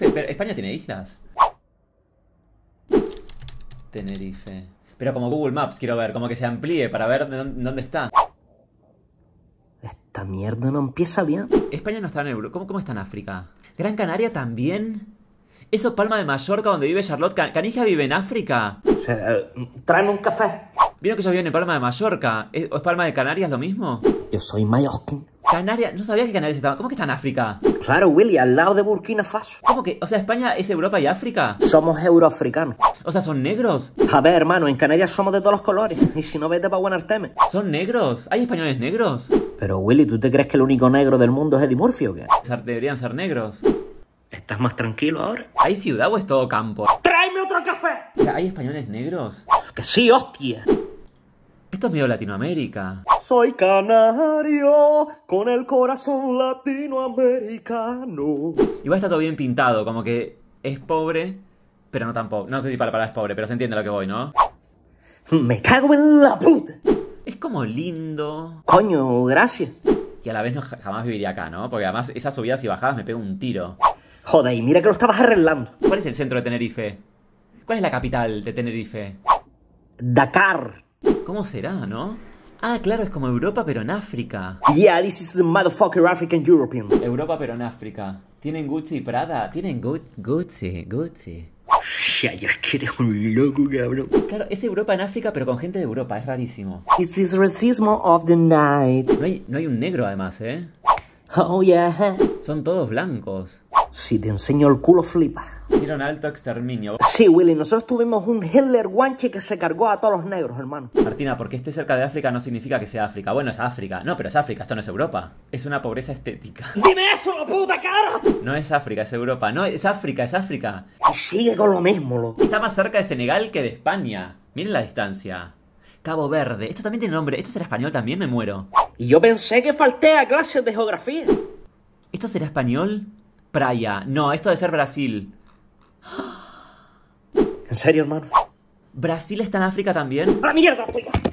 España tiene islas. Tenerife. Pero como Google Maps quiero ver, como que se amplíe para ver dónde, está. Esta mierda no empieza bien. España no está en Europa. ¿Cómo, está en África? ¿Gran Canaria también? ¿Eso Palma de Mallorca donde vive Charlotte? Can ¿Canija vive en África? O tráeme un café. Vino que yo viven en Palma de Mallorca? ¿O es Palma de Canarias lo mismo? Yo soy mallorquín. Canarias, no sabía que Canarias estaba. ¿Cómo que está en África? Claro, Willy, al lado de Burkina Faso. ¿Cómo que? O sea, España es Europa y África. Somos euroafricanos. O sea, son negros. A ver, hermano, en Canarias somos de todos los colores. Y si no, vete para Buenarteme? Son negros. Hay españoles negros. Pero, Willy, ¿tú te crees que el único negro del mundo es Eddie Murphy o qué? Deberían ser negros. ¿Estás más tranquilo ahora? ¿Hay ciudad o es todo campo? ¡Tráeme otro café! ¿hay españoles negros? ¡Que sí, hostia! Esto es medio Latinoamérica. Soy canario con el corazón latinoamericano. Igual está todo bien pintado, como que es pobre, pero no tampoco. No sé si para para es pobre, pero se entiende lo que voy, ¿no? Me cago en la puta. Es como lindo. Coño, gracias. Y a la vez no jamás viviría acá, ¿no? Porque además esas subidas y bajadas me pega un tiro. Joder, y mira que lo estabas arreglando. ¿Cuál es el centro de Tenerife? ¿Cuál es la capital de Tenerife? Dakar. ¿Cómo será, no? Ah, claro, es como Europa pero en África. Yeah, this is the motherfucker African European. Europa pero en África. ¿Tienen Gucci y Prada? ¿Tienen Gucci, Gucci? Ya, ya que eres un loco, cabrón. Claro, es Europa en África, pero con gente de Europa, es rarísimo. This of the night. No hay, no hay un negro, además, ¿eh? Oh, yeah. Son todos blancos. Si te enseño el culo, flipa. Hicieron alto exterminio. Sí, Willy, nosotros tuvimos un Hitler guanche que se cargó a todos los negros, hermano. Martina, porque esté cerca de África no significa que sea África. Bueno, es África. No, pero es África, esto no es Europa. Es una pobreza estética. ¡Dime eso, la puta cara! No es África, es Europa. No, es África, es África. Y sigue con lo mismo, lo. Está más cerca de Senegal que de España. Miren la distancia. Cabo Verde. Esto también tiene nombre. ¿Esto será español también? Me muero. Y yo pensé que falté a clases de geografía. ¿Esto será español? Praia. No, esto debe ser Brasil. ¿En serio, hermano? ¿Brasil está en África también? ¡A la mierda, tuya!